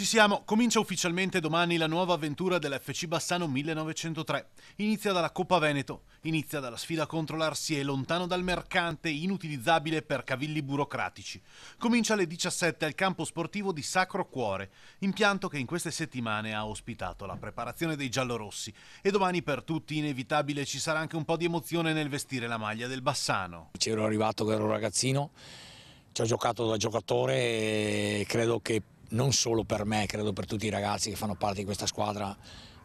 Ci siamo, comincia ufficialmente domani la nuova avventura dell'FC Bassano 1903. Inizia dalla Coppa Veneto, inizia dalla sfida contro l'Arsie, lontano dal mercante, inutilizzabile per cavilli burocratici. Comincia alle 17 al campo sportivo di Sacro Cuore, impianto che in queste settimane ha ospitato la preparazione dei giallorossi. E domani per tutti, inevitabile, ci sarà anche un po' di emozione nel vestire la maglia del Bassano. C'ero arrivato che ero un ragazzino, ci ho giocato da giocatore e credo che non solo per me, credo per tutti i ragazzi che fanno parte di questa squadra,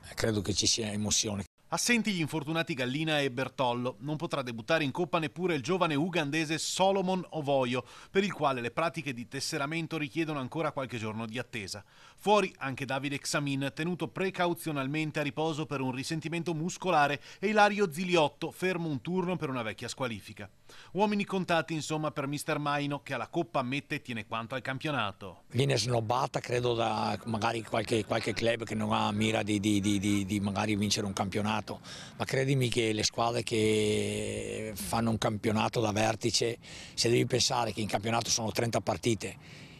eh, credo che ci sia emozione. Assenti gli infortunati Gallina e Bertollo, non potrà debuttare in coppa neppure il giovane ugandese Solomon Ovoio, per il quale le pratiche di tesseramento richiedono ancora qualche giorno di attesa. Fuori anche Davide Xamin, tenuto precauzionalmente a riposo per un risentimento muscolare, e Ilario Ziliotto, fermo un turno per una vecchia squalifica. Uomini contati insomma per Mister Maino, che alla coppa mette e tiene quanto al campionato. Viene snobbata credo da magari qualche, qualche club che non ha mira di, di, di, di magari vincere un campionato campionato, ma credimi che le squadre che fanno un campionato da vertice, se devi pensare che in campionato sono 30 partite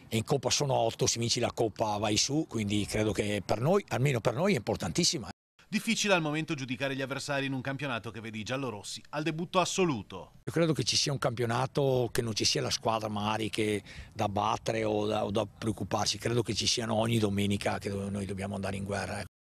e in Coppa sono 8, se vinci la Coppa vai su, quindi credo che per noi, almeno per noi, è importantissima. Difficile al momento giudicare gli avversari in un campionato che vedi giallorossi al debutto assoluto. Io credo che ci sia un campionato che non ci sia la squadra magari che da battere o da, o da preoccuparsi, credo che ci siano ogni domenica che noi dobbiamo andare in guerra. Ecco.